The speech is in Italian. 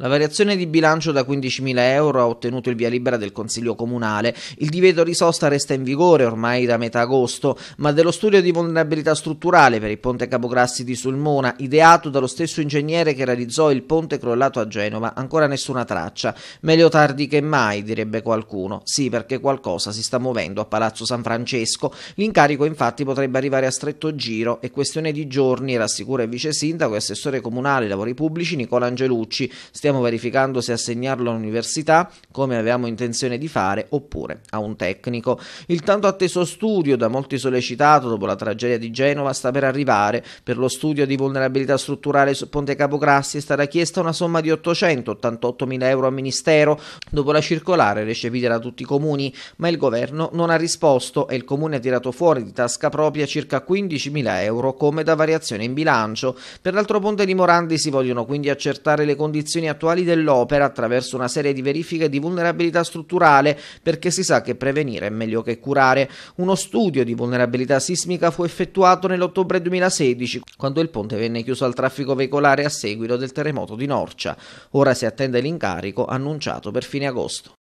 La variazione di bilancio da 15.000 euro ha ottenuto il via libera del Consiglio Comunale. Il divieto di sosta resta in vigore ormai da metà agosto, ma dello studio di vulnerabilità strutturale per il ponte Capograssi di Sulmona, ideato dallo stesso ingegnere che realizzò il ponte crollato a Genova, ancora nessuna traccia. Meglio tardi che mai, direbbe qualcuno. Sì, perché qualcosa si sta muovendo a Palazzo San Francesco. L'incarico infatti potrebbe arrivare a stretto giro e questione di giorni, rassicura il vice sindaco e assessore comunale lavori pubblici Nicola Angelucci Stiamo verificando se assegnarlo all'università, come avevamo intenzione di fare, oppure a un tecnico. Il tanto atteso studio, da molti sollecitato dopo la tragedia di Genova, sta per arrivare. Per lo studio di vulnerabilità strutturale su Ponte Capograssi è stata chiesta una somma di 888 mila euro al Ministero, dopo la circolare recepita da tutti i comuni, ma il governo non ha risposto e il comune ha tirato fuori di tasca propria circa 15 mila euro come da variazione in bilancio. Per l'altro ponte di Morandi si vogliono quindi accertare le condizioni a attuali dell'opera attraverso una serie di verifiche di vulnerabilità strutturale perché si sa che prevenire è meglio che curare. Uno studio di vulnerabilità sismica fu effettuato nell'ottobre 2016 quando il ponte venne chiuso al traffico veicolare a seguito del terremoto di Norcia. Ora si attende l'incarico annunciato per fine agosto.